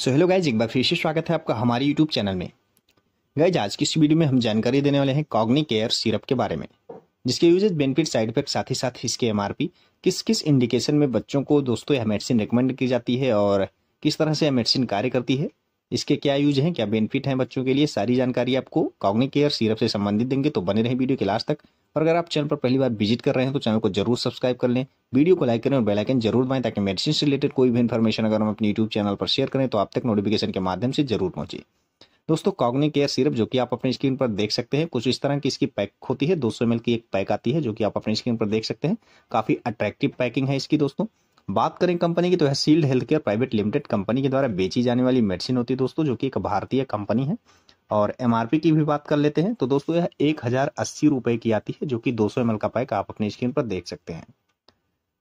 so hello guys एक बार फिर से स्वागत है आपका हमारे यूट्यूब चैनल में गाइज आज की इस वीडियो में हम जानकारी देने वाले हैं कॉग्नी केयर सिरप के बारे में जिसके यूजेज बेनिफिट साइड इफेक्ट साथ ही साथ इसके एम किस किस इंडिकेशन में बच्चों को दोस्तों यह मेडिसिन रिकमेंड की जाती है और किस तरह से यह मेडिसिन कार्य करती है इसके क्या यूज हैं क्या बेनिफिट हैं बच्चों के लिए सारी जानकारी आपको कॉग्नी केयर सीरप से संबंधित देंगे तो बने रहें वीडियो के लास्ट तक और अगर आप चैनल पर पहली बार विजिट कर रहे हैं तो चैनल को जरूर सब्सक्राइब कर लें वीडियो को लाइक करें और बेलाइकन जरूर दबाएं ताकि मेडिसिन से रिलेटेड कोई भी इन्फॉर्मेशन अगर हम अपने यूट्यूब चैनल पर शेयर करें तो आप तक नोटिफिकेशन के माध्यम से जरूर पहुंचे दोस्तों कॉग्निक केयर सिरप जो कि आप अपने स्क्रीन पर देख सकते हैं कुछ इस तरह की इसकी पैक होती है 200 सौ की एक पैक आती है जो कि आप अपनी स्क्रीन पर देख सकते हैं काफी अट्रैक्टिव पैकिंग है इसकी दोस्तों बात करें कंपनी की तो यह Sealed Health Care Private Limited company के द्वारा बेची जाने वाली मेडिसिन होती है दोस्तों जो कि एक भारतीय कंपनी है और एम की भी बात कर लेते हैं तो दोस्तों यह एक हजार अस्सी की आती है जो कि 200 सौ का पैक आप अपनी स्क्रीन पर देख सकते हैं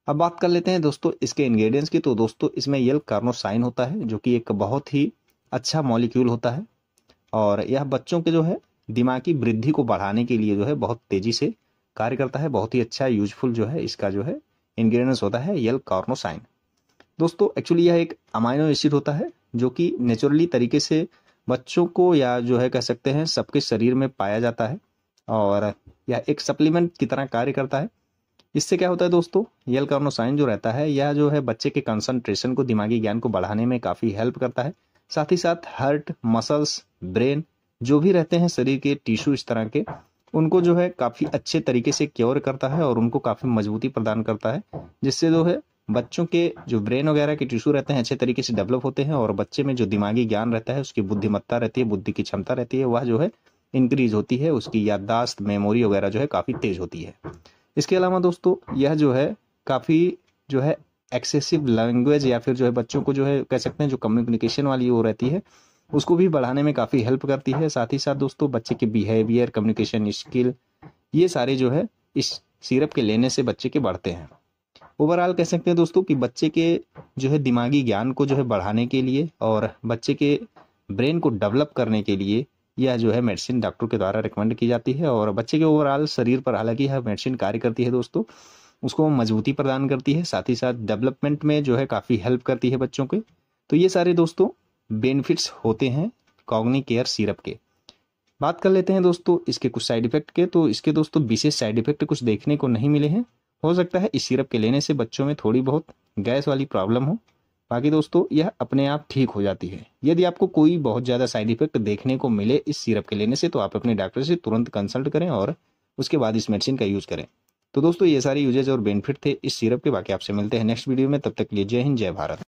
अब बात कर लेते हैं दोस्तों इसके इंग्रेडिएंट्स की तो दोस्तों इसमें यल कार्नोसाइन होता है जो कि एक बहुत ही अच्छा मॉलिक्यूल होता है और यह बच्चों के जो है दिमागी वृद्धि को बढ़ाने के लिए जो है बहुत तेज़ी से कार्य करता है बहुत ही अच्छा यूजफुल जो है इसका जो है इंग्रेडिएंट्स होता है यल कार्नोसाइन दोस्तों एक्चुअली यह एक अमाइनो एसिड होता है जो कि नेचुरली तरीके से बच्चों को या जो है कह सकते हैं सबके शरीर में पाया जाता है और यह एक सप्लीमेंट की तरह कार्य करता है इससे क्या होता है दोस्तों यल कार्नोसाइन जो रहता है यह जो है बच्चे के कंसंट्रेशन को दिमागी ज्ञान को बढ़ाने में काफ़ी हेल्प करता है साथ ही साथ हर्ट मसल्स ब्रेन जो भी रहते हैं शरीर के टिश्यू इस तरह के उनको जो है काफ़ी अच्छे तरीके से क्योर करता है और उनको काफ़ी मजबूती प्रदान करता है जिससे जो है बच्चों के जो ब्रेन वगैरह के टिश्यू रहते हैं अच्छे तरीके से डेवलप होते हैं और बच्चे में जो दिमागी ज्ञान रहता है उसकी बुद्धिमत्ता रहती है बुद्धि की क्षमता रहती है वह जो है इंक्रीज होती है उसकी याददाश्त मेमोरी वगैरह जो है काफ़ी तेज़ होती है इसके अलावा दोस्तों यह जो है काफ़ी जो है एक्सेसिव लैंग्वेज या फिर जो है बच्चों को जो है कह सकते हैं जो कम्युनिकेशन वाली वो रहती है उसको भी बढ़ाने में काफ़ी हेल्प करती है साथ ही साथ दोस्तों बच्चे के बिहेवियर कम्युनिकेशन स्किल ये सारे जो है इस सिरप के लेने से बच्चे के बढ़ते हैं ओवरऑल कह सकते हैं दोस्तों कि बच्चे के जो है दिमागी ज्ञान को जो है बढ़ाने के लिए और बच्चे के ब्रेन को डेवलप करने के लिए यह जो है मेडिसिन डॉक्टर के द्वारा रिकमेंड की जाती है और बच्चे के ओवरऑल शरीर पर हालांकि यह मेडिसिन कार्य करती है दोस्तों उसको मजबूती प्रदान करती है साथ ही साथ डेवलपमेंट में जो है काफ़ी हेल्प करती है बच्चों के तो ये सारे दोस्तों बेनिफिट्स होते हैं कॉग्नी केयर सीरप के बात कर लेते हैं दोस्तों इसके कुछ साइड इफेक्ट के तो इसके दोस्तों विशेष साइड इफेक्ट कुछ देखने को नहीं मिले हैं हो सकता है इस सिरप के लेने से बच्चों में थोड़ी बहुत गैस वाली प्रॉब्लम हो बाकी दोस्तों यह अपने आप ठीक हो जाती है यदि आपको कोई बहुत ज़्यादा साइड इफेक्ट देखने को मिले इस सिरप के लेने से तो आप अपने डॉक्टर से तुरंत कंसल्ट करें और उसके बाद इस मेडिसिन का यूज़ करें तो दोस्तों ये सारे यूजेज और बेनिफिट थे इस सिरप के बाकी आपसे मिलते हैं नेक्स्ट वीडियो में तब तक लिए जय हिंद जय भारत